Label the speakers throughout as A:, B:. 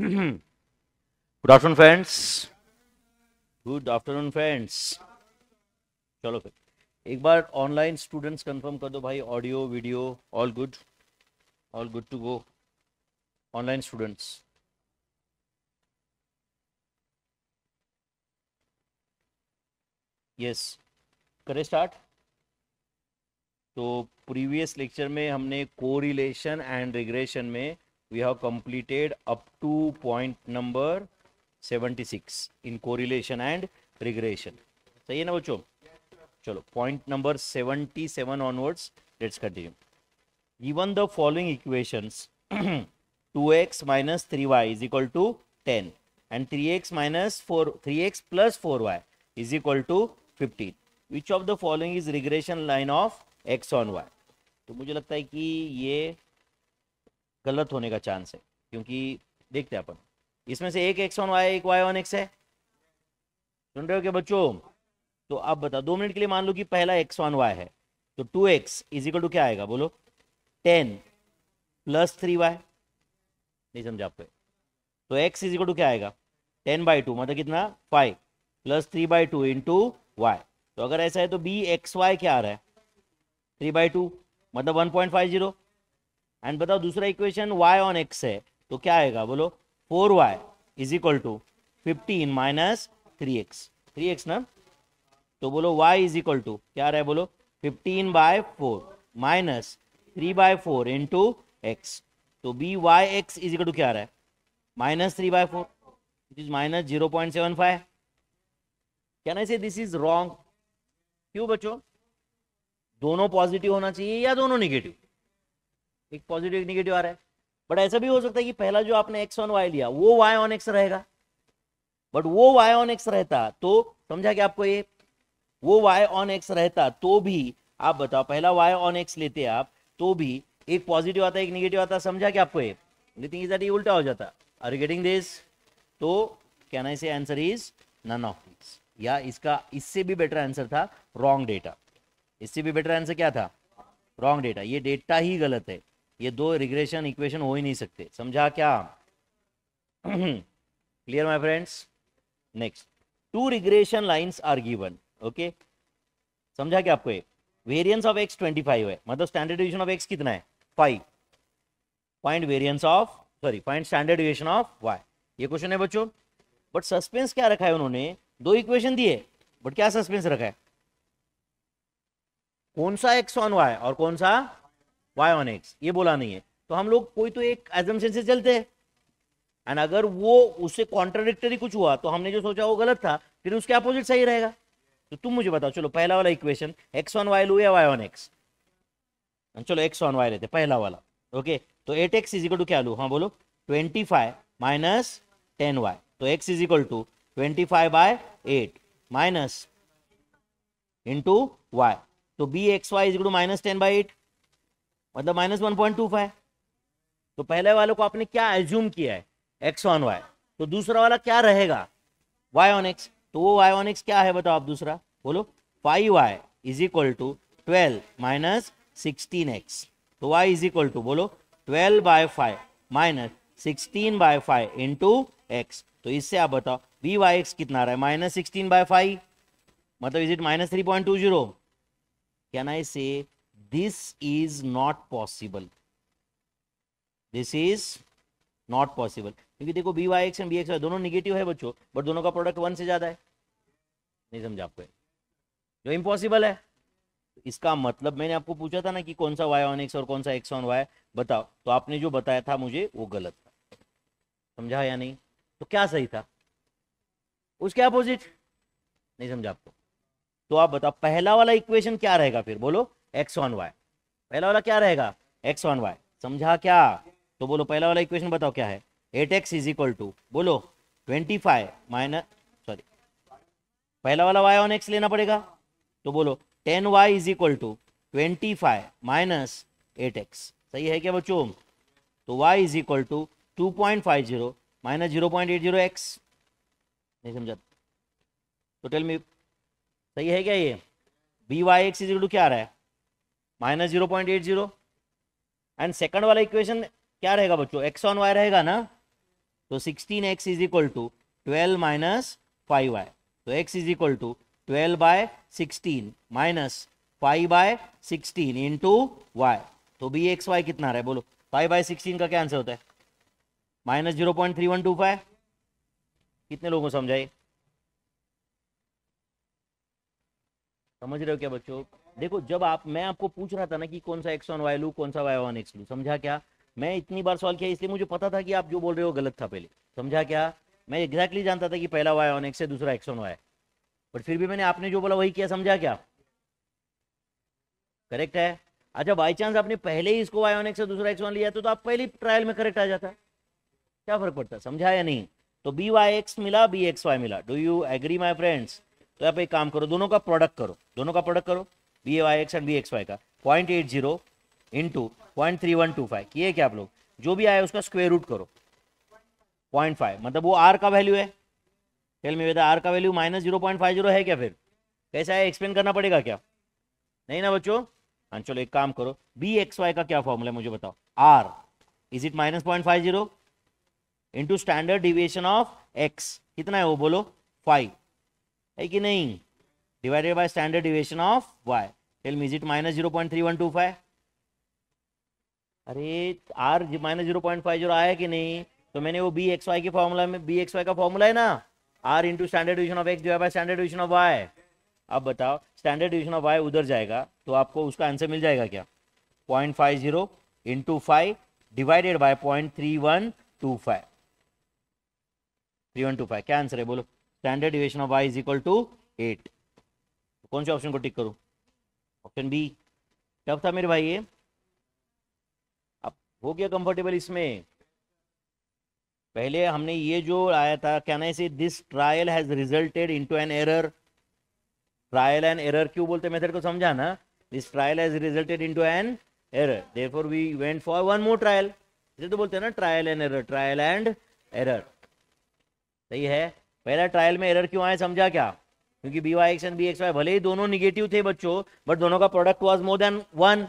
A: Good afternoon friends good afternoon friends चलो फिर एक बार ऑनलाइन स्टूडेंट्स कंफर्म कर दो भाई audio video all good all good to go online students yes करें स्टार्ट तो प्रीवियस लेक्चर में हमने कोरिलेशन एंड रिग्रेशन में we have completed up to point number 76 in correlation and regression सही है ना बच्चों चलो point number 77 onwards let's continue given the following equations 2x minus 3y is equal to 10 and 3x minus 4 3x plus 4y is equal to 15 which of the following is regression line of x on y तो मुझे लगता है कि ये गलत होने का chance है क्योंकि देखते हैं अपन इसमें से एक एक्स वन वाई एक वाई वन एक्स है सुन रहे हो क्या बच्चों तो आप बताओ दो मिनट के लिए मान लो कि पहला एक्स वन वाई है तो two X is equal to क्या आएगा बोलो टेन प्लस थ्री वाई नहीं समझा आपको तो एक्स इज इक्वल टू क्या आएगा टेन बाई टू मतलब कितना five plus three by two into Y तो अगर ऐसा है तो बी एक्स वाई क्या आ रहा है थ्री बाई टू मतलब one point five zero and बताओ दूसरा इक्वेशन वाई ऑन एक्स है तो क्या आएगा बोलो four Y is equal to fifteen minus three X three X ना तो बोलो वाई इज इक्वल टू क्या रहा है बोलो 15 by four minus three by four into x तो B Y x is equal to क्या रहा है minus three by four it is minus zero point seven five क्या ना इसे दिस इज रॉन्ग क्यों बच्चों दोनों पॉजिटिव होना चाहिए या दोनों नेगेटिव एक पॉजिटिव एक निगेटिव आ रहा है बट ऐसा भी हो सकता है कि पहला जो आपने एक्स ऑन वाई लिया वो वाई ऑन एक्स रहेगा बट वो वाई ऑन एक्स रहता तो समझा कि आपको ये वो वाई ऑन एक्स रहता तो भी आप बताओ पहला वाई ऑन एक्स लेते आप तो भी एक पॉजिटिव आता एक निगेटिव आता समझा कि आपको ये लेकिन इज ये उल्टा हो जाता आर यू गेटिंग दिस तो can I say answer is none of this या इसका इससे भी बेटर आंसर था रॉन्ग डेटा इससे भी बेटर आंसर क्या था रॉन्ग डेटा ये डेटा ही गलत है ये दो रिग्रेशन इक्वेशन हो ही नहीं सकते समझा क्या clear my friends next to regression lines are given okay समझा क्या आपको ये variance of X twenty five है मतलब स्टैंडर्ड ऑफ एक्स कितना है five find variance of sorry find standard division of Y ये क्वेश्चन है बच्चों बट सस्पेंस क्या रखा है उन्होंने दो इक्वेशन दिए बट क्या सस्पेंस रखा है कौन सा एक्स ऑन वाई और कौन सा वाई ऑन एक्स ये बोला नहीं है तो हम लोग कोई तो एक एजम्पन से चलते हैं एंड अगर वो उससे कॉन्ट्राडिक्टरी कुछ हुआ तो हमने जो सोचा वो गलत था फिर उसके अपोजिट सही रहेगा तो तुम मुझे बताओ चलो पहला वाला इक्वेशन एक्स ऑन वाई लू या वाई ऑन एक्स चलो एक्स ऑन वाई लेते पहला वाला ओके तो एट एक्स इजिकल टू क्या लू हाँ बोलो twenty five minus ten y तो x is equal to twenty five by eight minus into Y तो b x y is equal to minus ten by eight मतलब minus one point two five तो पहले वाले को आपने क्या एज्यूम किया है एक्स ऑन वाई तो दूसरा वाला क्या रहेगा वाई ऑन एक्स तो वो वाई ऑन एक्स क्या है बताओ आप दूसरा बोलो five y is equal to twelve minus sixteen x तो वाई इज इक्वल टू बोलो twelve by five minus sixteen by five into x तो इससे आप बताओ वी वाई एक्स कितना रहा है माइनस सिक्सटीन बाय फाइव मतलब is it minus three point two zero can I say this is not possible this is not possible क्योंकि देखो b Y x and b x y दोनों negative है बच्चों but दोनों का product one से ज्यादा है नहीं समझा आपको जो इम्पॉसिबल है इसका मतलब मैंने आपको पूछा था ना कि कौन सा वाई ऑन एक्स और कौन सा एक्स ऑन वाई बताओ तो आपने जो बताया था मुझे वो गलत था समझा या नहीं तो क्या सही था उसके अपोजिट नहीं समझा आपको तो आप बताओ पहला वाला इक्वेशन क्या रहेगा फिर बोलो एक्स ऑन वाई पहला वाला क्या रहेगा एक्स ऑन वाई समझा क्या तो बोलो पहला वाला इक्वेशन बताओ क्या है eight x is equal to बोलो ट्वेंटी फाइव माइनस सॉरी पहला वाला वाई ऑन एक्स लेना पड़ेगा तो बोलो ten y is equal to twenty five minus eight x सही है क्या बच्चों तो Y is equal to two point five zero minus zero point eight zero x नहीं समझा तो टेल मी सही है क्या ये b Y x is equal to क्या आ रहा है minus zero point eight zero and second वाला इक्वेशन क्या रहेगा बच्चों एक्स ऑन वाई रहेगा ना तो sixteen x is equal to twelve minus five y तो x is equal to twelve by sixteen minus five by sixteen into Y तो b x y कितना रहा है बोलो फाइव बाय सिक्सटीन का क्या आंसर होता है minus zero point three one two five कितने लोगों को समझाए समझ रहे हो क्या बच्चों देखो जब आप मैं आपको पूछ रहा था ना कि कौन सा एक्स वन वाई लू कौन सा वाई वन एक्स लू समझा क्या मैं इतनी बार सॉल्व किया इसलिए मुझे पता था कि आप जो बोल रहे हो गलत था पहले समझा क्या मैं एग्जैक्टली exactly जानता था कि पहला वाई वन एक्स है दूसरा एक्स वन वाई बट फिर भी मैंने आपने जो बोला वही किया समझा क्या करेक्ट है अच्छा बाई चांस आपने पहले ही इसको वाई वन एक्स से दूसरा एक्स वन लिया तो, तो आप पहले ट्रायल में करेक्ट आ जाता क्या फर्क पड़ता समझा या नहीं तो बी वाई एक्स मिला बी एक्स वाई मिला do you agree my friends तो आप एक काम करो दोनों का प्रोडक्ट करो दोनों का प्रोडक्ट करो v y x and v x Y का point eight zero into point three one two five किए क्या आप लोग जो भी आया उसका स्क्वेयर रूट करो पॉइंट फाइव मतलब वो आर का वैल्यू है टेल में वेदा आर का value minus zero point five zero है क्या फिर कैसा है एक्सप्लेन करना पड़ेगा क्या नहीं ना बच्चों हाँ चलो एक काम करो बी एक्स वाई का क्या फॉर्मूला है मुझे बताओ r is it minus point five zero into standard deviation of x कितना है वो बोलो फाइव है कि नहीं divided by standard deviation of y tell me is it minus 0.3125 अरे r minus zero point five zero आया कि नहीं तो मैंने वो बी एक्स वाई के फॉर्मूला में बी एक्स वाई का फॉर्मूला है ना r into standard division of x divide है स्टैंडर्ड डिविजन ऑफ वाई अब बताओ स्टैंडर्ड डिविजन ऑफ वाई उधर जाएगा तो आपको उसका आंसर मिल जाएगा क्या point five zero into five divided by point three one two five three one two five क्या आंसर है बोलो standard division of Y is equal to eight कौन से ऑप्शन को टिक करूँ ऑप्शन बी टफ था मेरे भाई ये अब हो गया कंफर्टेबल इसमें पहले हमने ये जो आया था क्या ना say this trial has resulted into an error trial and error क्यों बोलते मेथड को समझा ना this trial has resulted into an error therefore we went for one more trial इसे तो बोलते हैं ना trial and error trial and error सही है पहला ट्रायल में एरर क्यों आए समझा क्या क्योंकि b Y x and b x y भले ही दोनों निगेटिव थे बच्चों बट दोनों का product was more than one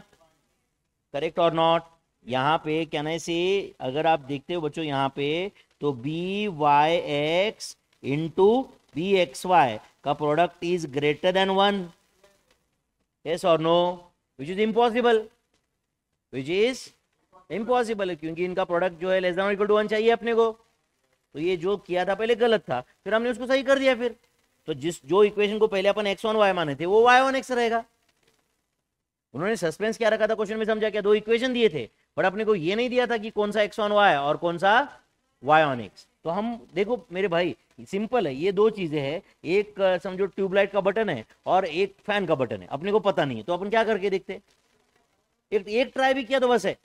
A: correct और नॉट यहाँ पे कहने से अगर आप देखते हो बच्चों यहाँ पे तो B Y x into B x Y का product is greater than one yes और no which is impossible which is impossible क्योंकि इनका प्रोडक्ट जो है less than equal to one चाहिए अपने को तो ये जो किया था पहले गलत था फिर हमने उसको सही कर दिया फिर तो जिस जो इक्वेशन को पहले अपन एक्स वन वाई माने थे वो वाई वन एक्स रहेगा उन्होंने सस्पेंस क्या रखा था क्वेश्चन में समझा क्या दो इक्वेशन दिए थे बट अपने को ये नहीं दिया था कि कौन सा एक्स वन वाई और कौन सा वाई ऑन एक्स तो हम देखो मेरे भाई सिंपल है ये दो चीजें हैं एक समझो ट्यूबलाइट का बटन है और एक फैन का बटन है अपने को पता नहीं है तो अपन क्या करके देखते एक एक ट्राई भी किया तो बस है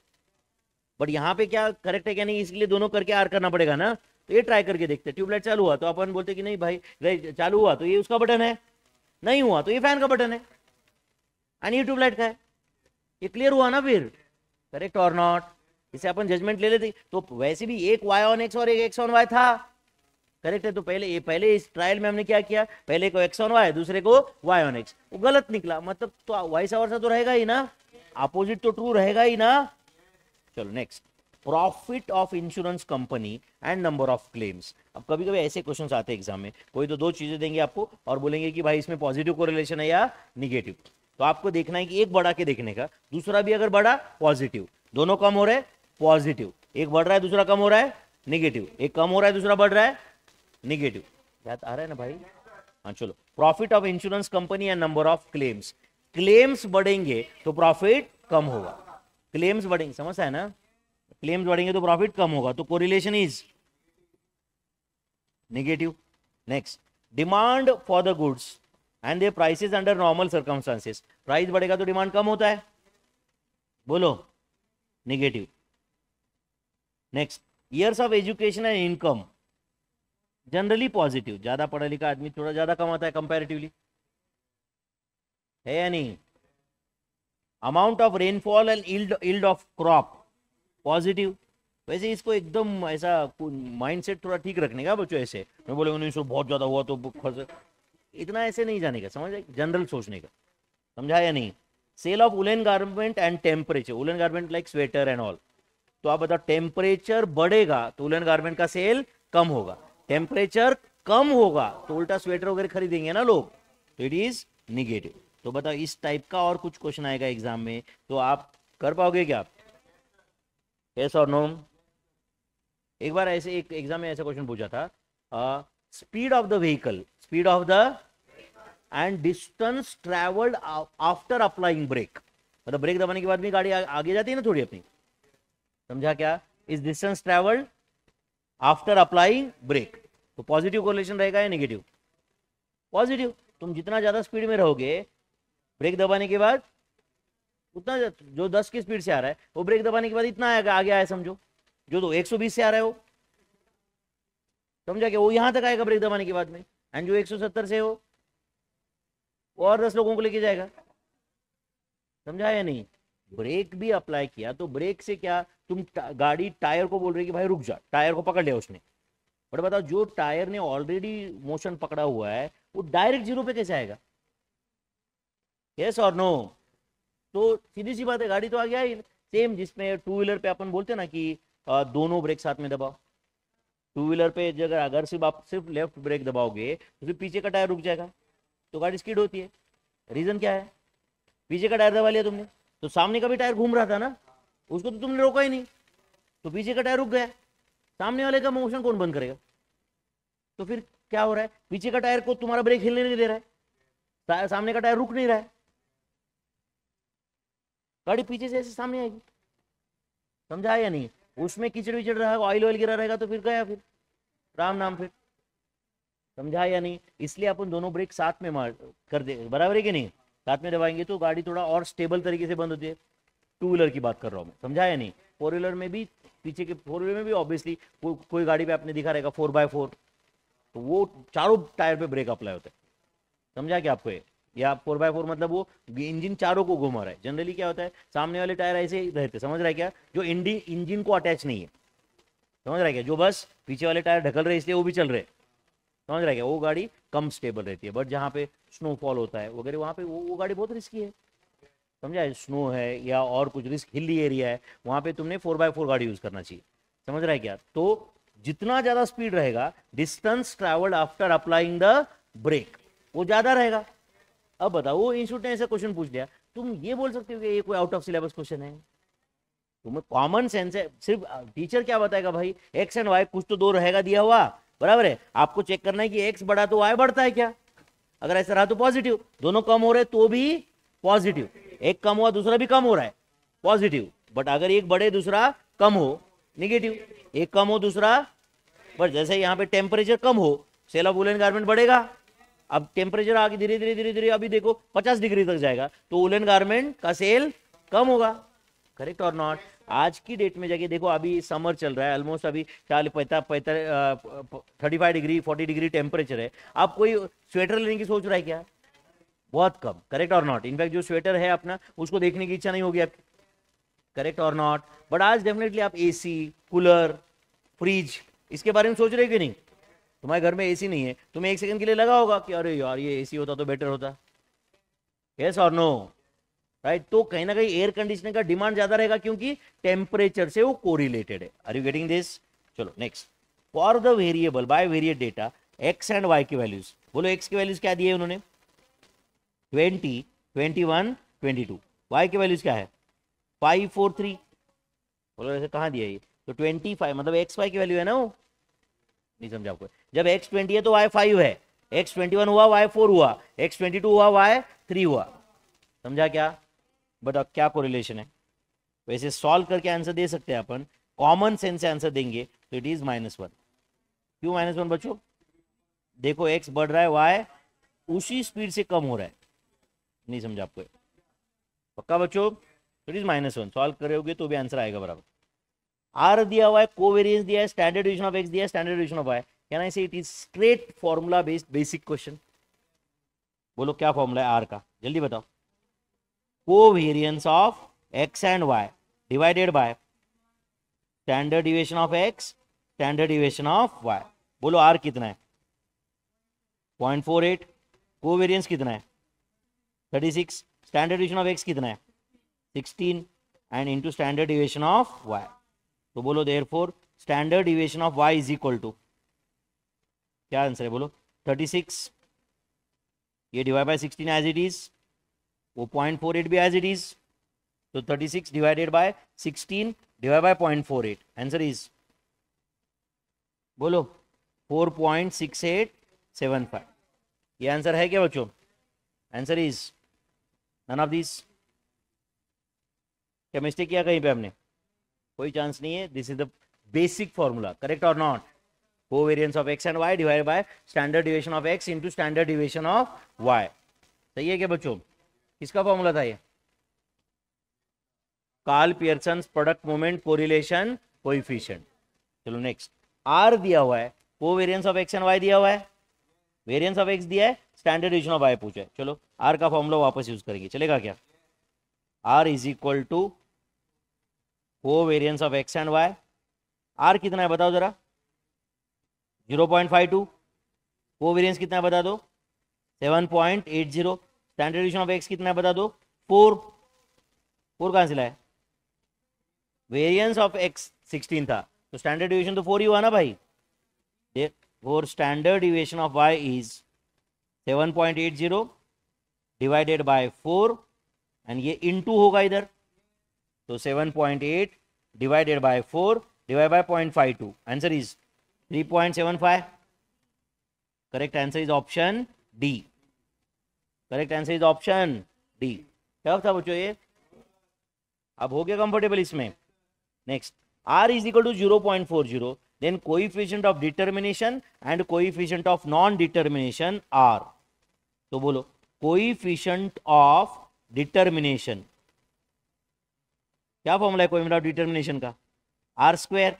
A: बट यहाँ पे क्या करेक्ट है क्या नहीं इसलिए दोनों करके आर करना पड़ेगा ना तो ये ट्राई करके देखते हैं ट्यूबलाइट चालू हुआ तो अपन बोलते कि नहीं भाई चालू हुआ तो ये उसका बटन है नहीं हुआ तो ये फैन का बटन है एंड ये ट्यूबलाइट का है ये क्लियर हुआ ना फिर करेक्ट और नॉट इसे अपन जजमेंट ले लेते तो वैसे भी एक वाई ऑन एक्स और एक एक्स ऑन वाई था करेक्ट है तो पहले ये पहले इस ट्रायल में हमने क्या किया पहले को एक्स ऑन वाई दूसरे को वाई ऑन एक्स वो गलत निकला मतलब तो वाइस सा तो रहेगा ही ना अपोजिट तो ट्रू रहेगा ही ना चलो next profit of insurance company and number of claims अब कभी कभी ऐसे क्वेश्चन आते हैं एग्जाम में कोई तो दो चीजें देंगे आपको और बोलेंगे कि भाई इसमें पॉजिटिव कोरिलेशन है या निगेटिव तो आपको देखना है कि एक बढ़ा के देखने का दूसरा भी अगर बढ़ा पॉजिटिव दोनों कम हो रहे हैं पॉजिटिव एक बढ़ रहा है दूसरा कम हो रहा है निगेटिव एक कम हो रहा है दूसरा बढ़ रहा है निगेटिव याद आ रहा है ना भाई हाँ चलो profit of insurance company and number of claims claims बढ़ेंगे तो प्रॉफिट कम होगा क्लेम्स बढ़ेंगे समझता है ना क्लेम्स बढ़ेंगे तो प्रॉफिट कम होगा तो correlation is negative next demand for the goods and they prices under normal circumstances price बढ़ेगा तो डिमांड कम होता है बोलो negative next years of education and income generally positive ज्यादा पढ़ा लिखा आदमी थोड़ा ज्यादा कमाता है कंपेरेटिवली है यानी amount of rainfall and of crop positive वैसे इसको एकदम ऐसा माइंड सेट थोड़ा ठीक रखने का बच्चों ऐसे मैं बोले उन्नीस सौ बहुत ज़्यादा हुआ तो खर्च इतना ऐसे नहीं जाने का समझ जनरल सोचने का समझा या नहीं sale of woollen garment and temperature woollen garment like sweater and all तो आप बताओ टेम्परेचर बढ़ेगा तो उलन गारमेंट का सेल कम होगा टेम्परेचर कम होगा तो उल्टा स्वेटर वगैरह खरीदेंगे ना लोग तो इट इज निगेटिव तो बताओ इस टाइप का और कुछ क्वेश्चन आएगा एग्जाम में तो आप कर पाओगे क्या आप yes or no एक बार ऐसे एक एग्जाम में ऐसा क्वेश्चन पूछा था speed of the vehicle speed of the and distance travelled after applying brake मतलब ब्रेक दबाने के बाद भी गाड़ी आ, आगे जाती है ना थोड़ी अपनी समझा क्या is distance travelled after applying brake तो पॉजिटिव कोरिलेशन रहेगा या नेगेटिव पॉजिटिव तुम जितना ज्यादा स्पीड में रहोगे ब्रेक दबाने के बाद उतना जो दस की स्पीड से आ रहा है वो ब्रेक दबाने के बाद इतना आएगा आगे आया समझो जो तो 120 से आ रहा है वो समझा क्या वो यहां तक आएगा ब्रेक दबाने के बाद में एंड जो 170 से हो वो और दस लोगों को लेके जाएगा समझा या नहीं ब्रेक भी अप्लाई किया तो ब्रेक से क्या तुम ता, गाड़ी टायर को बोल रही कि भाई रुक जा टायर को पकड़ लिया उसने बट बताओ जो टायर ने ऑलरेडी मोशन पकड़ा हुआ है वो डायरेक्ट जीरो पे कैसे आएगा यस और नो तो सीधी सी बात है गाड़ी तो आ गया ही सेम जिसमें टू व्हीलर पे अपन बोलते ना कि दोनों ब्रेक साथ में दबाओ टू व्हीलर पे अगर अगर सिर्फ आप सिर्फ लेफ्ट ब्रेक दबाओगे तो फिर पीछे का टायर रुक जाएगा तो गाड़ी स्कीड होती है रीजन क्या है पीछे का टायर दबा लिया तुमने तो सामने का भी टायर घूम रहा था ना उसको तो तुमने रोका ही नहीं तो पीछे का टायर रुक गया सामने वाले का मोशन कौन बंद करेगा तो फिर क्या हो रहा है पीछे का टायर को तुम्हारा ब्रेक हिलने नहीं दे रहा है सामने का टायर रुक नहीं रहा है गाड़ी पीछे से ऐसे सामने आएगी समझा या नहीं उसमें कीचड़ विचड़ रहा ऑयल ऑयल गिरा रहेगा तो फिर गया फिर राम नाम फिर समझा या नहीं इसलिए अपन दोनों ब्रेक साथ में मार कर दे बराबर है कि नहीं साथ में दबाएंगे तो गाड़ी थोड़ा और स्टेबल तरीके से बंद होती है टू व्हीलर की बात कर रहा हूँ मैं समझा या नहीं फोर व्हीलर में भी पीछे के फोर व्हीलर में भी ऑब्वियसली को, कोई गाड़ी पे आपने दिखा रहेगा फोर बाय फोर तो वो चारों टायर पे ब्रेक अप्लाई होता है समझा क्या आपको ये या फोर बाय फोर मतलब वो इंजन चारों को घुमा रहा है जनरली क्या होता है सामने वाले टायर ऐसे रहते समझ रहा है क्या जो इंडी इंजन को अटैच नहीं है समझ रहा है क्या जो बस पीछे वाले टायर ढकल रहे इसलिए वो भी चल रहे समझ रहा है क्या वो गाड़ी कम स्टेबल रहती है बट जहाँ पे स्नोफॉल होता है वगैरह वहाँ पे वो वो गाड़ी बहुत रिस्की है समझा है स्नो है या और कुछ रिस्क हिली एरिया है वहाँ पे तुमने फोर बाय फोर गाड़ी यूज़ करना चाहिए समझ रहा है क्या तो जितना ज़्यादा स्पीड रहेगा distance travelled after applying the brake वो ज़्यादा रहेगा अब बताओ वो इंस्टीट्यूट ने ऐसा क्वेश्चन पूछ लिया तुम ये बोल सकते हो कि ये कोई आउट ऑफ सिलेबस क्वेश्चन है तुम्हें कॉमन सेंस है सिर्फ टीचर क्या बताएगा भाई एक्स एंड वाई कुछ तो दो रहेगा दिया हुआ बराबर है आपको चेक करना है कि एक्स बढ़ा तो वाई बढ़ता है क्या अगर ऐसा रहा तो पॉजिटिव दोनों कम हो रहे तो भी पॉजिटिव एक कम हुआ दूसरा भी कम हो रहा है पॉजिटिव बट अगर एक बढ़े दूसरा कम हो निगेटिव एक कम हो दूसरा बट जैसे यहाँ पे टेम्परेचर कम हो ऑफ वुलन गारमेंट बढ़ेगा अब टेम्परेचर आगे धीरे धीरे धीरे धीरे अभी देखो 50 डिग्री तक जाएगा तो उलन गारमेंट का सेल कम होगा करेक्ट और नॉट आज की डेट में जाके देखो अभी समर चल रहा है ऑलमोस्ट अभी चालीस पैंता thirty five degree forty degree temperature है आप कोई स्वेटर लेने की सोच रहा है क्या बहुत कम करेक्ट और नॉट इनफैक्ट जो स्वेटर है अपना उसको देखने की इच्छा नहीं होगी आपकी करेक्ट और नॉट बट आज डेफिनेटली आप सी कूलर फ्रिज इसके बारे में सोच रहे हो कि नहीं तुम्हारे घर में एसी नहीं है तुम्हें एक सेकंड के लिए लगा होगा कि अरे यार ये एसी होता तो बेटर होता यस और नो राइट तो कहीं ना कहीं एयर कंडीशनर का डिमांड ज्यादा रहेगा क्योंकि टेम्परेचर से वो कोरिलेटेड है आर यू गेटिंग दिस चलो next for the variable by variate data x and Y के वैल्यूज बोलो एक्स के वैल्यूज क्या दिए उन्होंने twenty twenty one twenty two y के वैल्यूज क्या है फाइव फोर थ्री बोलो ऐसे कहाँ दिया ये तो ट्वेंटी फाइव मतलब एक्स वाई की वैल्यू है ना वो नहीं समझा आपको जब एक्स ट्वेंटी है तो वाई फाइव है एक्स ट्वेंटी वन हुआ वाई फोर हुआ एक्स ट्वेंटी टू हुआ वाई थ्री हुआ समझा क्या बताओ क्या कोरिलेशन है वैसे तो सॉल्व करके आंसर दे सकते हैं अपन कॉमन सेंस से आंसर देंगे तो इट इज माइनस वन क्यों माइनस वन बच्चों देखो एक्स बढ़ रहा है वाई उसी स्पीड से कम हो रहा है नहीं समझा आपको पक्का बच्चों it is minus one solve होगे तो भी आंसर आएगा बराबर आर दिया हुआ है कोवेरियंस दिया है स्टैंडर्ड डिविजन ऑफ एक्स दिया है standard division of y can I say it is straight formula based basic question बोलो क्या फॉर्मूला है आर का जल्दी बताओ covariance of x and Y divided by standard deviation of x standard deviation of y बोलो r कितना है point four eight covariance कितना है thirty six standard deviation of x कितना है sixteen and into standard deviation of y तो बोलो there therefore standard deviation of Y is equal to क्या आंसर है बोलो थर्टी सिक्स ये divide by sixteen as it is वो point four eight भी एज इट इज तो thirty six divided by sixteen divide by point four eight answer is बोलो four point six eight seven five ये answer है क्या बच्चों answer is none of this क्या mistake किया कहीं पे हमने कोई चांस नहीं है this is the basic formula correct और not covariance of x and Y divide by standard deviation of x into standard deviation of y सही है क्या बच्चों किसका फॉर्मूला था ये Karl Pearson product moment correlation coefficient चलो नेक्स्ट आर दिया हुआ है covariance of x and y दिया हुआ है वेरियंस ऑफ एक्स दिया है स्टैंडर्ड डिविजन ऑफ वाई पूछा है चलो आर का फॉर्मूला वापस यूज करेंगे चलेगा क्या r is equal to covariance of x and y r कितना है बताओ जरा zero point five two variance कितना बता दो seven point eight zero standard of x कितना बता दो फोर फोर कहाँ से लाए वेरियंस ऑफ एक्स सिक्सटीन था तो स्टैंडर्ड डिविशन तो फोर ही हुआ ना भाई four standard deviation of Y is seven point eight zero divided by four and ये इनटू होगा इधर तो seven point eight divided by four divide by point five two answer is 3.75 correct answer is option d correct answer is option D क्या था बच्चों ये अब हो गया कंफर्टेबल इसमें next r is equal to zero point four zero then coefficient of determination and coefficient of non determination are तो बोलो कोइफिशियंट ऑफ डिटर्मिनेशन क्या फॉर्मूला है कोई ऑफ डिटर्मिनेशन का R square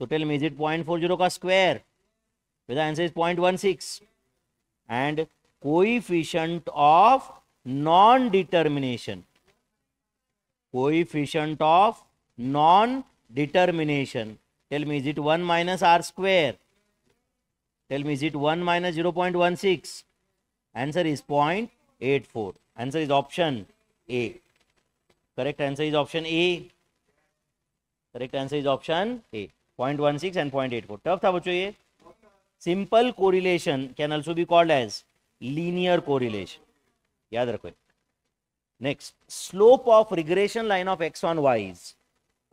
A: total means it point four zero का square with answer is point one six and coefficient of non determination coefficient of non determination tell means it one minus R square tell means it one minus zero point one six answer is point eight four answer is option A correct answer is option A correct answer is option A point one six and point eight four tough था बच्चों ये simple correlation can also be called as linear correlation याद रखो next slope of regression line of X on Y is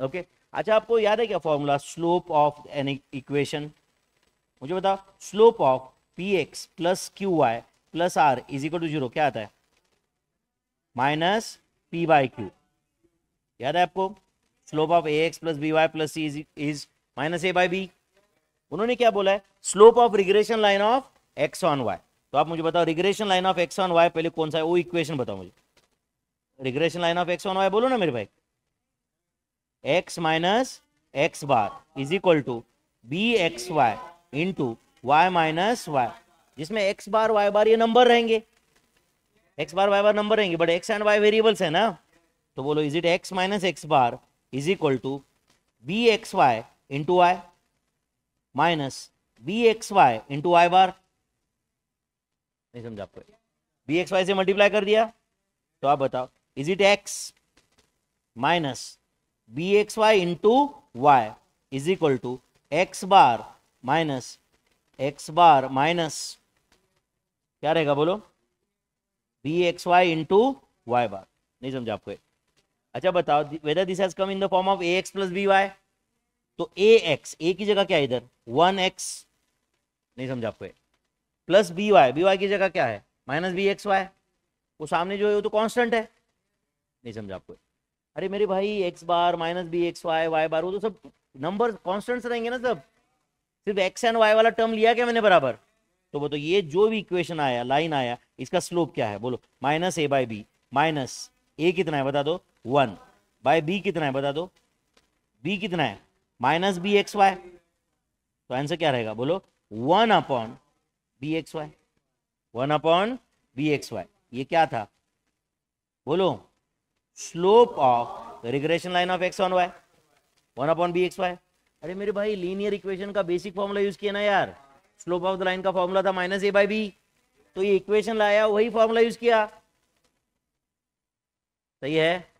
A: okay अच्छा आपको याद है क्या formula slope of an equation मुझे बताओ slope of P X plus Q Y plus R is equal to zero क्या आता है माइनस पी बाई क्यू याद है आपको slope of A X plus B Y plus C is minus A by B उन्होंने क्या बोला है slope of regression line of X on Y तो आप मुझे बताओ regression line of X on Y पहले कौन सा है वो इक्वेशन बताओ मुझे regression line of X on Y बोलो ना मेरे भाई X minus X bar is equal to B x Y into Y minus Y जिसमें एक्स बार वाई बार ये नंबर रहेंगे X bar Y bar number रहेंगे but X and Y variables है ना तो बोलो is it X minus X bar is equal to B x Y into Y minus B x Y into Y bar नहीं समझा आपको B x Y से multiply कर दिया तो आप बताओ is it X minus B x Y into Y is equal to X bar minus X bar minus क्या रहेगा बोलो B x Y into Y bar नहीं समझा आपको अच्छा बताओ whether this has come in the form of A X plus B Y तो A x ए की जगह क्या है इधर वन एक्स नहीं समझा आपको plus B Y B Y की जगह क्या है माइनस बी एक्स वाई वो सामने जो है वो तो कांस्टेंट है नहीं समझा आपको अरे मेरे भाई X bar minus B x Y Y bar वो तो सब नंबर कॉन्स्टेंट रहेंगे ना सब सिर्फ एक्स एंड वाई वाला टर्म लिया क्या मैंने बराबर तो बोलो तो ये जो भी इक्वेशन आया लाइन आया इसका स्लोप क्या है बोलो minus A by B minus A कितना है बता दो वन बाय बी कितना है बता दो बी कितना है माइनस बी एक्स वाई तो आंसर क्या रहेगा बोलो one upon B x Y one upon B x Y ये क्या था बोलो slope of regression line of X on Y one upon B x Y अरे मेरे भाई लीनियर इक्वेशन का बेसिक फॉर्मूला यूज किया ना यार स्लोप ऑफ द लाइन का फॉर्मूला था माइनस ए बाई बी तो ये इक्वेशन लाया वही फॉर्मूला यूज किया सही है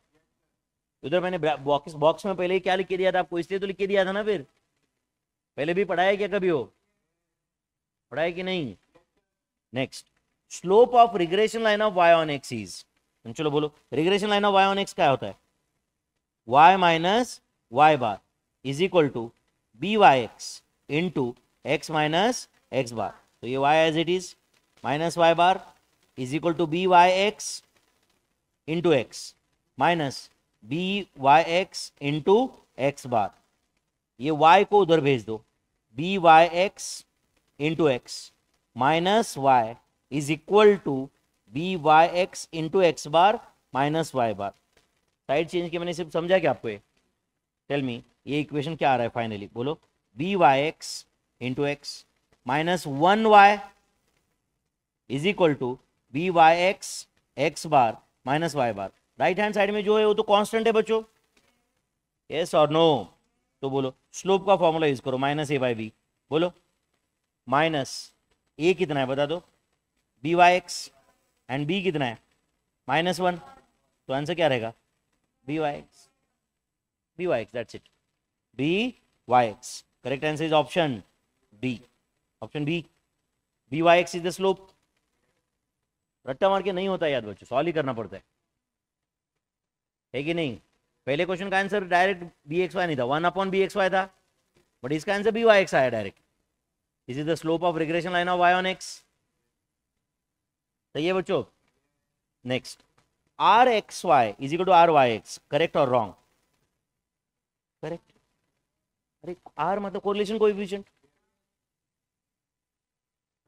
A: उधर मैंने बॉक्स बॉक्स में पहले ही क्या लिख के दिया था आपको इसलिए तो लिख के दिया था ना फिर पहले भी पढ़ाया क्या कभी हो पढ़ाया कि नहीं next slope of regression line of Y on X is चलो बोलो regression line of Y on X क्या होता है Y minus Y bar is equal to B Y X into X minus X bar तो ये Y as it is minus Y bar is equal to B Y x into X minus B Y x into X bar ये वाई को उधर भेज दो B Y x into X minus Y is equal to B Y x into X bar minus Y bar side change किया मैंने सिर्फ समझा क्या आपको ये टेल मी ये इक्वेशन क्या आ रहा है फाइनली बोलो B Y x into X minus one Y is equal to B Y X X bar minus Y bar right hand side में जो है वो तो कांस्टेंट है बच्चों यस और नो तो बोलो स्लोप का फॉर्मूला यूज करो माइनस ए बाई बी बोलो माइनस ए कितना है बता दो B Y x and B कितना है माइनस वन तो आंसर क्या रहेगा B Y X B Y X that's it B Y X correct answer is option B option B B Y x is the slope रट्टा मार के नहीं होता याद बच्चों सॉल्व ही करना पड़ता है है कि नहीं पहले क्वेश्चन का answer direct B x Y नहीं था one upon B x Y था बट इसका आंसर बी वाई एक्स आया direct is is the slope of regression line of Y on X सही है बच्चो next R X Y is equal to R Y X correct और wrong correct अरे R मतलब correlation coefficient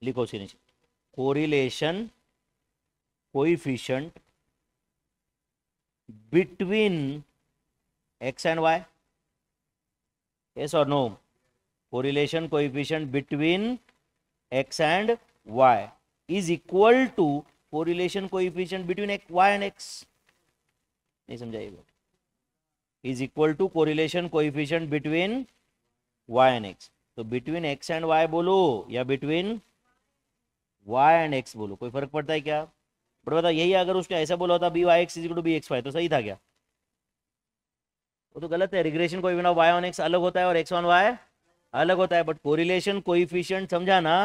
A: लिखो सीनिश correlation coefficient between X and Y yes और no correlation coefficient between X and Y is equal to correlation coefficient between X Y and X नहीं समझाइए is equal to correlation coefficient between Y and X तो between X and Y बोलो या between Y and x बोलो कोई फर्क पड़ता है क्या आप बट बता यही अगर उसने ऐसा बोला होता B Y X is equal to B x Y तो सही था क्या वो तो गलत है रिग्रेशन कोई बिना वाई ऑन एक्स अलग होता है और एक्स ऑन वाई अलग होता है बट कोरिलेशन कोइफिशियंट समझा ना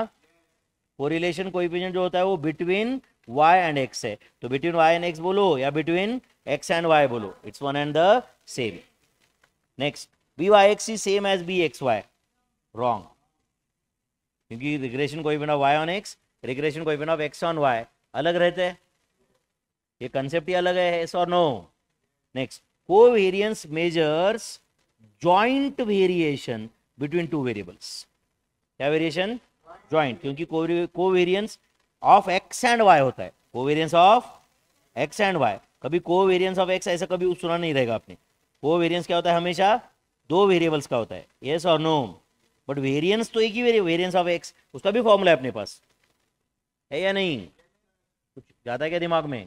A: कोरिलेशन कोइफिशियंट जो होता है वो बिटवीन y एंड x है तो बिटवीन y एंड x बोलो या बिटवीन x एंड y बोलो it's one and the same next B Y x is same as B x Y wrong क्योंकि रिग्रेशन कोई बिना वाई ऑन एक्स रिग्रेशन कोई बिना एक्स ऑन वाई अलग रहते हैं ये कंसेप्ट अलग है एस और no next variance measures joint variation between two variables क्या वेरिएशन ज्वाइंट क्योंकि variance of x and Y होता है variance of x and Y कभी वेरियंस ऑफ एक्स ऐसा कभी सुना नहीं रहेगा आपने को वेरियंस क्या होता है हमेशा दो वेरिएबल्स का होता है येस और नो बट वेरियंस तो एक ही वेरियंस ऑफ एक्स उसका भी फॉर्मूला है अपने पास है या नहीं कुछ ज्यादा क्या दिमाग में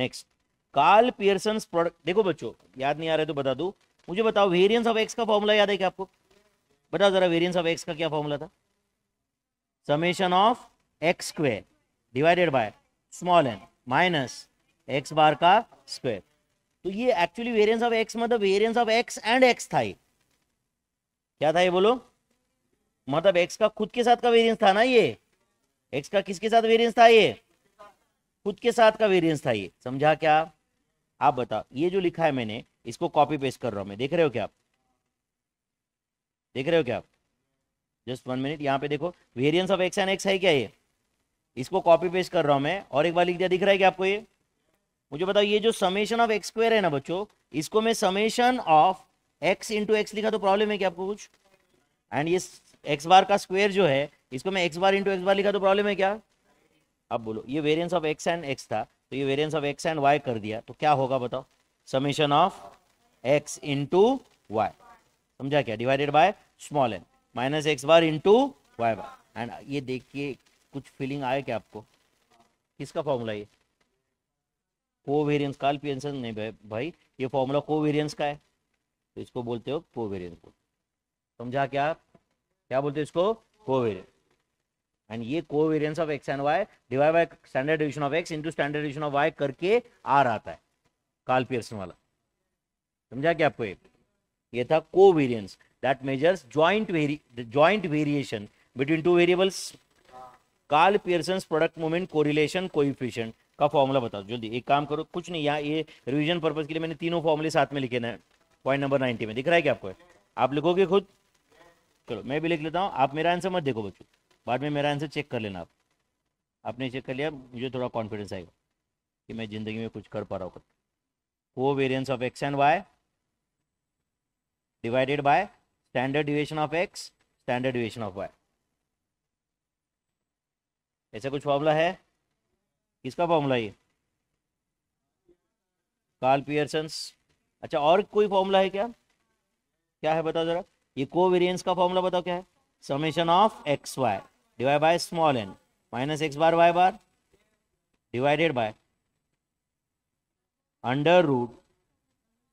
A: नेक्स्ट कार्ल पियर्सन प्रोडक्ट देखो बच्चों याद नहीं आ रहे तो बता दू मुझे बताओ वेरियंस ऑफ एक्स का फॉर्मूला याद है क्या आपको बताओ जरा वेरियंस ऑफ एक्स का क्या फॉर्मूला था summation of X square divided by small N minus X bar का स्क्वेर तो ये एक्चुअली वेरियंस ऑफ एक्स मतलब variance of x and X था ये क्या था ये बोलो मतलब एक्स का खुद के साथ का वेरियंस था ना ये एक्स का किसके साथ वेरियंस था ये खुद के साथ का वेरियंस था ये समझा क्या आप बताओ ये जो लिखा है मैंने इसको कॉपी पेस्ट कर रहा हूं मैं देख रहे हो क्या आप देख रहे हो क्या जस्ट वन मिनट यहां पे देखो variance of x and X है क्या ये इसको कॉपी पेस्ट कर रहा हूं मैं और एक बार लिख दिया दिख रहा है क्या आपको ये मुझे बताओ ये जो समेशन ऑफ एक्स है ना बच्चों इसको मैं summation of x into X लिखा तो प्रॉब्लम है क्या आपको कुछ एंड ये एक्स बार का स्क्वेयर जो है इसको मैं X bar into X bar लिखा तो प्रॉब्लम है क्या अब बोलो ये variance of x and X था तो ये variance of x and Y कर दिया तो क्या होगा बताओ summation of x into Y समझा क्या divided by small N minus X bar into Y bar and ये देखिए कुछ फीलिंग आया क्या आपको किसका फॉर्मूला ये को काल पियंसन नहीं भाई ये फॉर्मूला को वेरियंस का है तो इसको बोलते हो वेरियंस को समझा क्या क्या बोलते हो इसको को वेरियंस एंड ये covariance of x and Y divide by standard division of x into standard division of Y करके आ रहा है कार्ल पियर्सन वाला समझा क्या आपको एक ये था covariance that measures joint very joint variation between two variables Karl Pearson product movement correlation coefficient का फॉर्मूला बताओ जल्दी एक काम करो कुछ नहीं यहाँ ये रिविजन पर्पज के लिए मैंने तीनों फॉर्मूले साथ में लिखे ना पॉइंट नंबर नाइनटी में दिख रहा है क्या आपको आप लिखोगे खुद चलो मैं भी लिख लेता हूँ आप मेरा आंसर मत देखो बच्चों बाद में मेरा आंसर चेक कर लेना आप आपने चेक कर लिया मुझे थोड़ा कॉन्फिडेंस आएगा कि मैं ज़िंदगी में कुछ कर पा रहा हूँ covariance of x and Y divided by standard deviation of x standard deviation of Y ऐसा कुछ फॉर्मूला है किसका फॉर्मूला ये कार्ल पियर्सन्स अच्छा और कोई फॉर्मूला है क्या क्या है बताओ ज़रा ये को वेरियंस का फॉर्मूला बताओ क्या है summation of xy divided by small n minus x bar y bar divided by under root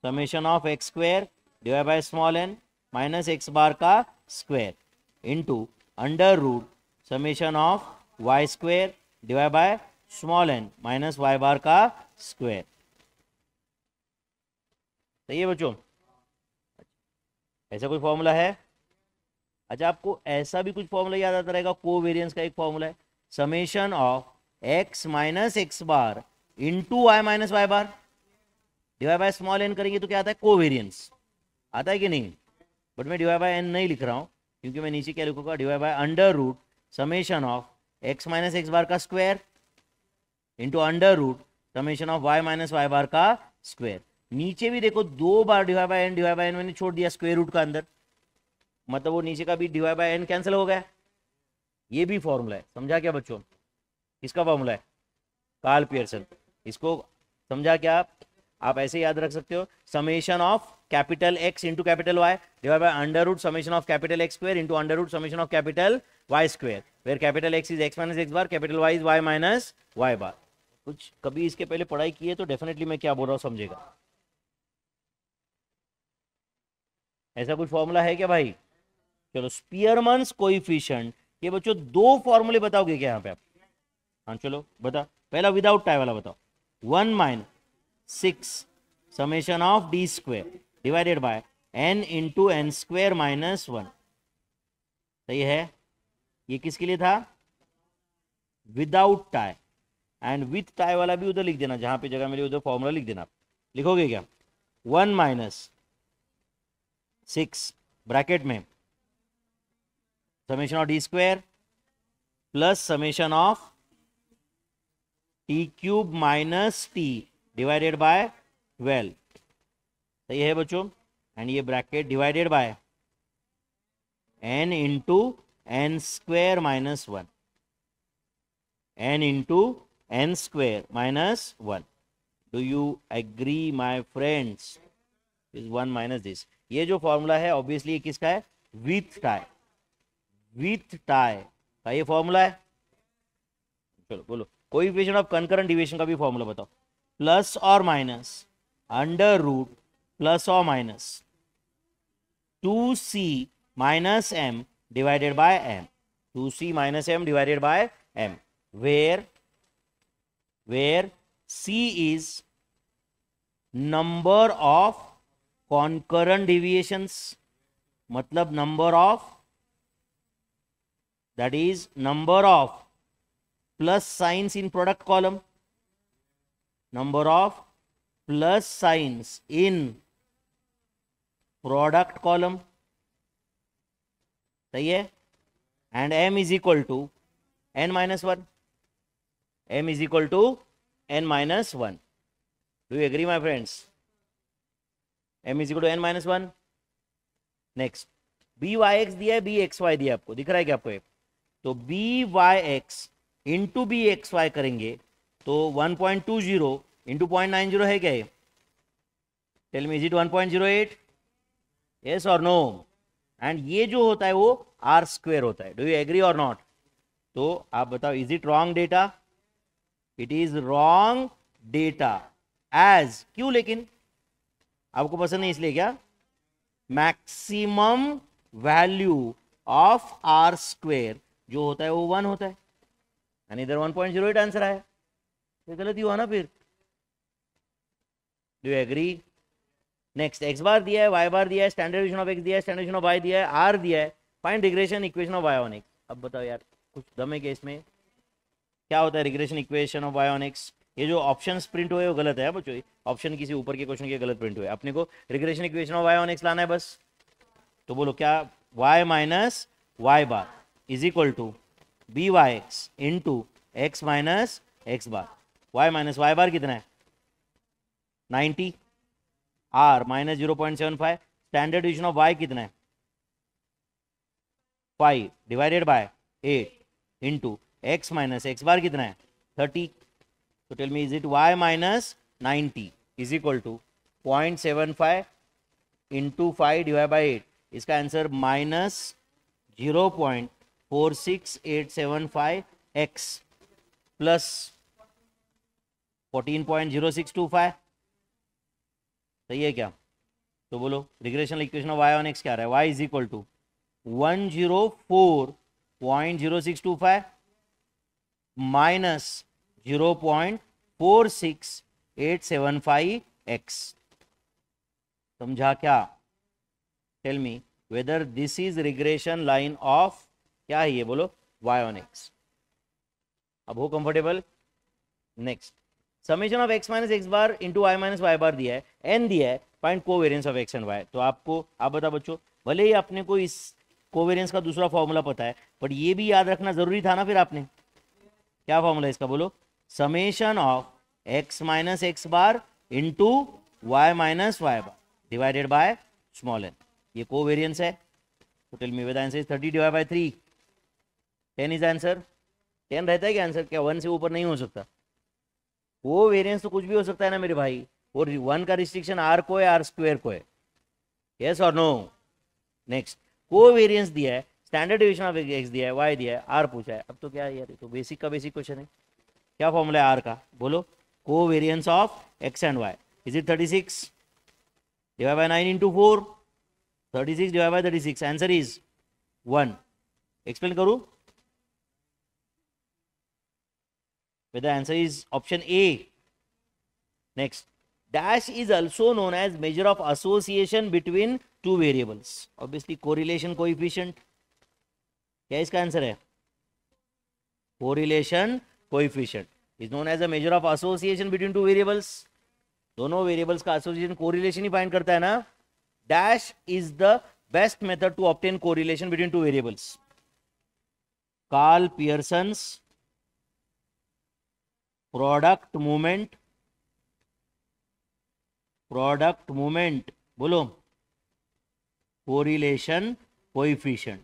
A: summation of x square divided by small n minus x bar का square into under root summation of y square divided by small n minus y bar का square सही है बच्चों ऐसा कोई formula है अच्छा आपको ऐसा भी कुछ फॉर्मूला याद आता रहेगा को वेरियंस का एक फॉर्मूला है summation of X minus X bar into Y minus Y bar divide by small N करेंगे तो क्या आता है को वेरियंस आता है कि नहीं बट मैं डिवाइड बाय एन नहीं लिख रहा हूँ क्योंकि मैं नीचे क्या लिखूंगा divide by under root summation of X minus X bar का square into under root summation of Y minus Y bar का स्क्वायर नीचे भी देखो दो बार divide by N divide by N मैंने छोड़ दिया स्क्वायर रूट का अंदर मतलब वो नीचे का भी डिवाइड बाय एन कैंसिल हो गया ये भी फॉर्मूला है समझा क्या बच्चों किसका फॉर्मूला है कार्ल पियर्सन इसको समझा क्या आप आप ऐसे याद रख सकते हो summation of capital X into capital Y divide by under root summation of capital X square into under root summation of capital Y square where capital X is X minus X bar capital Y is Y minus Y bar कुछ कभी इसके पहले पढ़ाई की है तो definitely मैं क्या बोल रहा हूँ समझेगा ऐसा कुछ फॉर्मूला है क्या भाई चलो स्पीयरमंस कोइफिशिएंट ये बच्चों दो फॉर्मूले बताओगे क्या यहाँ पे आप हाँ चलो बता पहला विदाउट टाइम वाला बताओ one minus six summation of D square divided by N into N square minus one सही है ये किसके लिए था without tie and with tie वाला भी उधर लिख देना जहां पे जगह मेरी उधर फॉर्मूला लिख देना लिखोगे क्या वन माइनस सिक्स ब्रैकेट में summation of d square plus summation of t cube minus t divided by 12 सही है बच्चों एंड ये bracket divided by N into N square minus one N into N square minus one do you agree my friends is one minus this ये जो formula है obviously किसका है with का है विथ टाई का तो ये फॉर्मूला है चलो बोलो कोई इक्वेशन ऑफ कनकरंट डिविएशन का भी फॉर्मूला बताओ प्लस और माइनस अंडर रूट प्लस और minus two C minus M divided by M two C minus M divided by M where where C is number of concurrent deviations मतलब number of that is number of plus signs in product column number of plus signs in product column सही है and m is equal to N minus one M is equal to N minus one do you agree my friends M is equal to N minus one next B Y X दिया है B x Y दिया आपको दिख रहा है क्या आपको एक तो B Y x into B x Y करेंगे तो one point two zero into point nine zero है क्या ये tell me is it one point zero eight yes और नो एंड ये जो होता है वो आर स्क्वेयर होता है डू यू एग्री और नॉट तो आप बताओ is it wrong data it is wrong data as क्यों लेकिन आपको पसंद नहीं इसलिए क्या maximum value of R square जो होता है वो वन होता है यानी इधर one point zero eight answer आया ये गलत ही हुआ ना फिर do agree next X bar दिया है वाई बार दिया है स्टैंडर्ड ऑफ एक्स दिया है स्टैंडर्ड ऑफ वाई दिया है आर दिया है find regression equation of Y on अब बताओ यार कुछ दम है क्या इसमें क्या होता है regression equation of Y on ये जो ऑप्शन प्रिंट हुए वो गलत है बच्चों ऑप्शन किसी ऊपर के क्वेश्चन के गलत प्रिंट हुए अपने को regression equation of Y on लाना है बस तो बोलो क्या Y minus Y bar is equal to B Y X into X minus X bar Y minus Y bar कितना है 90 R minus zero point seven five standard division of Y कितना है five divided by eight into X minus X bar कितना है thirty तो tell me is it Y minus ninety is equal to point seven five into five divide by eight इसका answer minus zero point four six eight seven five X plus fourteen point zero six two five सही है क्या तो बोलो regression equation of Y on X क्या रहा है Y is equal to one zero four point zero six two five minus zero point four six eight seven five X समझा क्या tell me whether this is regression line of क्या है ये बोलो Y on X अब हो comfortable next summation of X minus X bar into Y minus Y bar दिया है एन दिया है find covariance of x and Y तो आपको आप बता बच्चों भले ही अपने को इस कोवेरियंस का दूसरा फॉर्मूला पता है बट ये भी याद रखना जरूरी था ना फिर आपने क्या फॉर्मूला इसका बोलो summation of X minus X bar into Y minus Y bar divided by small N ये कोवेरियंस है टोटल मीवेद answer is thirty divide by three ten is answer ten रहता है क्या आंसर क्या वन से ऊपर नहीं हो सकता वो वेरियंस तो कुछ भी हो सकता है ना मेरे भाई और वन का रिस्ट्रिक्शन आर को है आर स्क्वेयर को है यस और नो नेक्स्ट को वेरियंस दिया है स्टैंडर्ड डिविजन ऑफ एक्स दिया है वाई दिया है आर पूछा है अब तो क्या यार तो बेसिक का बेसिक क्वेश्चन है क्या फॉर्मूला है आर का बोलो covariance of x and Y is it thirty six divide by nine into four thirty six divide by thirty six answer is one explain करूँ where the answer is option A. Next, dash is also known as measure of association between two variables. Obviously, correlation coefficient. क्या इसका answer है correlation coefficient is known as a measure of association between two variables दोनों variables का association correlation ही find करता है ना dash is the best method to obtain correlation between two variables Karl Pearson's product movement product movement बोलो correlation coefficient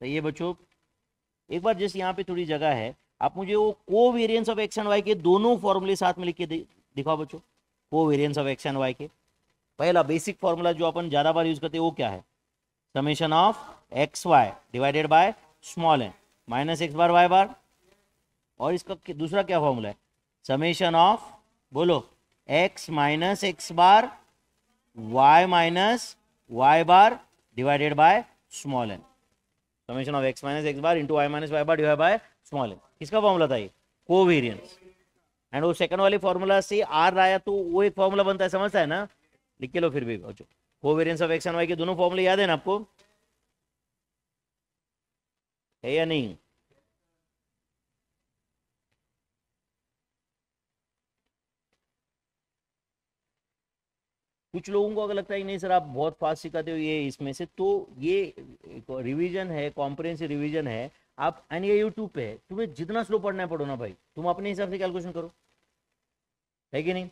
A: सही है बच्चों एक बार जैसे यहां पे थोड़ी जगह है आप मुझे वो covariance of x and Y के दोनों फॉर्मूले साथ में लिख के दिखाओ बच्चों covariance of x and Y के पहला बेसिक फॉर्मूला जो अपन ज़्यादा बार यूज़ करते हैं वो क्या है summation of X Y divided by small N minus X bar Y bar और इसका दूसरा क्या फॉर्मूला है समेशन ऑफ बोलो X minus X bar Y minus Y bar divided by small N summation of X minus X bar into Y minus Y bar divide by small N किसका formula था ये covariance and वो second वाले formula से R आया तो वो एक फॉर्मूला बनता है समझता है ना लिख के लो फिर भी बच्चों covariance of x and Y के दोनों फॉर्मूले याद है ना आपको है या नहीं कुछ लोगों को अगर लगता है नहीं सर आप बहुत फास्ट सिखाते हो ये इसमें से तो ये रिवीजन है कॉम्प्रेंसिव रिवीजन है आप एंड यूट्यूब पे है तुम्हें जितना स्लो पढ़ना है पढ़ो ना भाई तुम अपने हिसाब से कैलकुलेशन करो है कि नहीं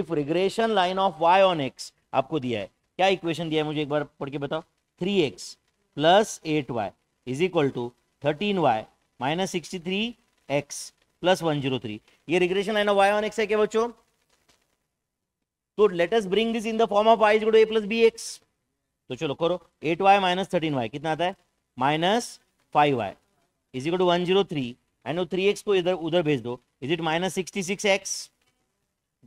A: if regression line of Y on X आपको दिया है क्या इक्वेशन दिया है मुझे एक बार पढ़ के बताओ three X plus eight Y is equal to thirteen Y minus sixty three X plus one zero three ये regression line of Y on X है क्या बच्चों तो let us bring this in the form of Y A plus B X तो चलो करो eight Y minus thirteen Y कितना आता है minus five Y is equal to one zero three and three X को इधर उधर भेज दो is it minus sixty six X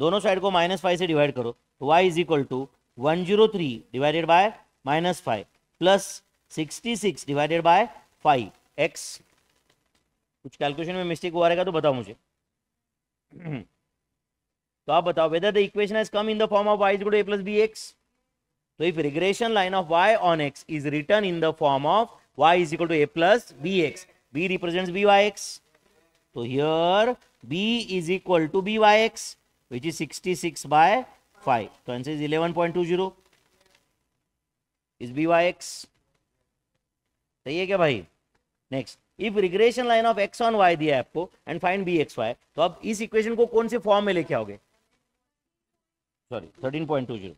A: दोनों साइड को माइनस फाइव से डिवाइड करो तो Y is equal to one zero three divided by minus five plus sixty six divided by five X कुछ कैलकुलेशन में मिस्टेक हुआ रहेगा तो बताओ मुझे तो आप बताओ whether the equation has come in the form of Y is A plus B X तो if regression line of Y on X is return in the form of Y is equal to A plus B X B represent B Y X तो here B is equal to B Y X which is sixty six by five तो answer is eleven point two zero is B Y X सही है क्या भाई next if regression line of X on Y दिया है आपको and find B x Y तो अब इस इक्वेशन को कौन से फॉर्म में लेके आओगे sorry thirteen point two zero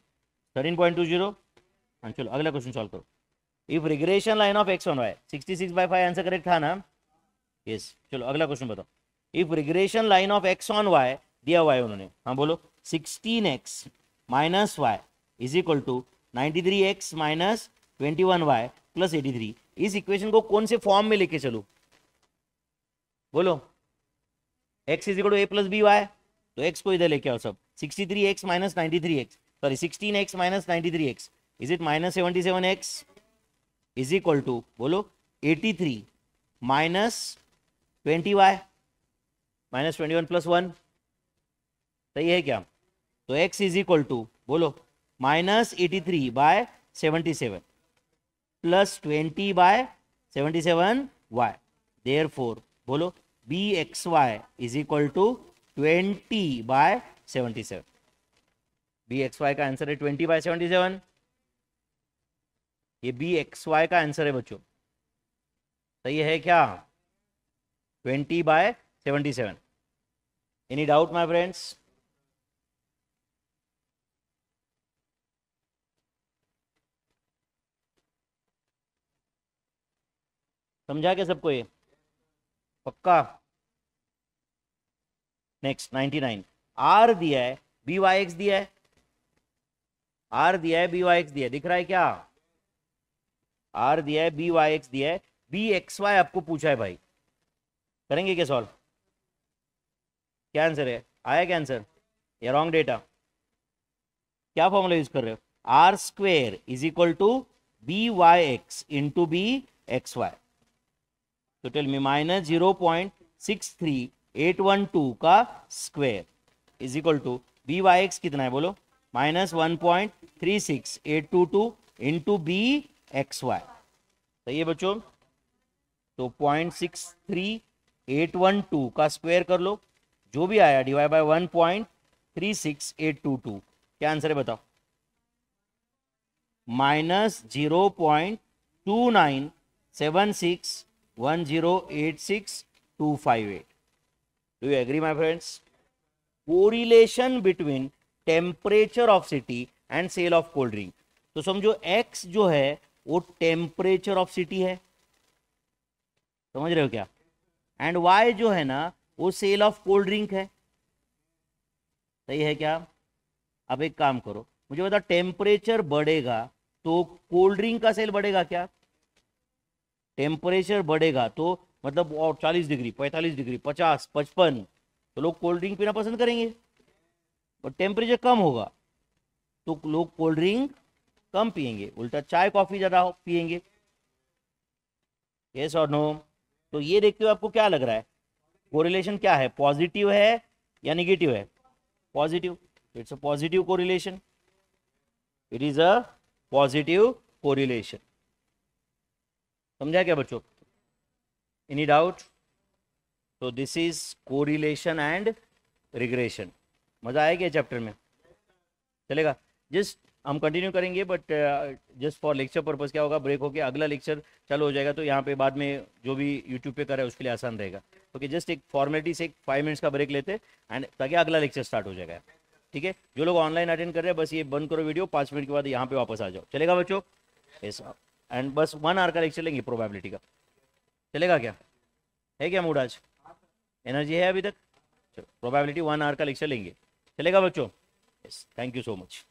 A: thirteen point two zero चलो अगला क्वेश्चन सॉल्व करो if regression line of X one Y sixty six by five answer correct था ना यस चलो अगला क्वेश्चन बताओ if regression line of X on Y दिया हुआ है उन्होंने हाँ बोलो sixteen X minus Y is equal to ninety three X minus twenty one Y plus eighty three इस इक्वेशन को कौन से फॉर्म में लेके चलू बोलो X is equal to A plus B Y तो एक्स को इधर लेके आओ सब sixty three X minus ninety three X sorry sixteen X minus ninety three X is it minus seventy seven X is equal to बोलो eighty three minus twenty Y minus twenty one plus one सही है क्या तो x is equal to बोलो minus eighty three bye seventy seven plus twenty by seventy seven Y therefore बोलो B x Y is equal to twenty by seventy seven B x Y का answer है twenty by seventy seven ये B x Y का answer है बच्चों सही है क्या twenty by seventy seven any doubt my friends समझा क्या सबको ये पक्का नेक्स्ट 99 आर दिया है बी वाई एक्स दिया है आर दिया है बी वाई एक्स दिया है दिख रहा है क्या आर दिया है बी वाई एक्स दिया है बी एक्स वाई आपको पूछा है भाई करेंगे क्या सॉल्व क्या आंसर है आया क्या आंसर या रॉन्ग डेटा क्या फॉर्मूला यूज कर रहे हो R square is equal to B Y x into B x Y तो tell me minus zero point six three eight one two का square is equal to B Y X कितना है बोलो minus one point three six eight two two into B x Y सही तो है बच्चों तो point six three eight one two का स्क्वेयर कर लो जो भी आया divide by one point three six eight two two क्या आंसर है बताओ minus zero point two nine seven six one zero eight six two five eight do you agree my friends correlation between temperature of city and sale of cold drink तो समझो x जो है वो temperature of city है समझ रहे हो क्या एंड वाई जो है ना वो सेल ऑफ कोल्ड ड्रिंक है सही है क्या अब एक काम करो मुझे बताओ टेम्परेचर बढ़ेगा तो कोल्ड ड्रिंक का सेल बढ़ेगा क्या टेम्परेचर बढ़ेगा तो मतलब और चालीस डिग्री पैंतालीस डिग्री पचास पचपन तो लोग कोल्ड ड्रिंक पीना पसंद करेंगे और टेम्परेचर कम होगा तो लोग कोल्ड ड्रिंक कम पियेंगे उल्टा चाय कॉफ़ी ज़्यादा पियेंगे यस और नो तो ये देखते हुए आपको क्या लग रहा है कोरिलेशन क्या है पॉजिटिव है या निगेटिव है positive it's a positive correlation it is a positive correlation समझा क्या बच्चों Any doubt? So this is correlation and regression. मज़ा आएगा चैप्टर में चलेगा जस्ट हम कंटिन्यू करेंगे but just for lecture purpose क्या होगा ब्रेक होकर अगला लेक्चर चालू हो जाएगा तो यहाँ पे बाद में जो भी यूट्यूब पे करा है उसके लिए आसान रहेगा ओके जस्ट एक फॉर्मेलिटी से एक फाइव मिनट्स का ब्रेक लेते एंड ताकि अगला लेक्चर स्टार्ट हो जाएगा ठीक है जो लोग ऑनलाइन अटेंड कर रहे हैं बस ये बंद करो वीडियो पाँच मिनट के बाद यहाँ पे वापस आ जाओ चलेगा बच्चों एंड बस वन आवर का लेक्चर लेंगे प्रोबेबिलिटी का चलेगा क्या है क्या मूड आज एनर्जी है अभी तक प्रोबेबिलिटी वन आवर का लेक्चर लेंगे चलेगा बच्चों yes thank you so much